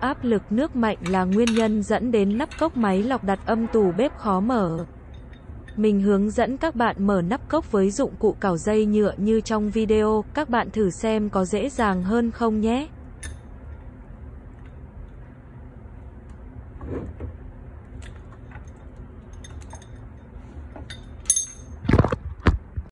áp lực nước mạnh là nguyên nhân dẫn đến nắp cốc máy lọc đặt âm tủ bếp khó mở. Mình hướng dẫn các bạn mở nắp cốc với dụng cụ cào dây nhựa như trong video, các bạn thử xem có dễ dàng hơn không nhé.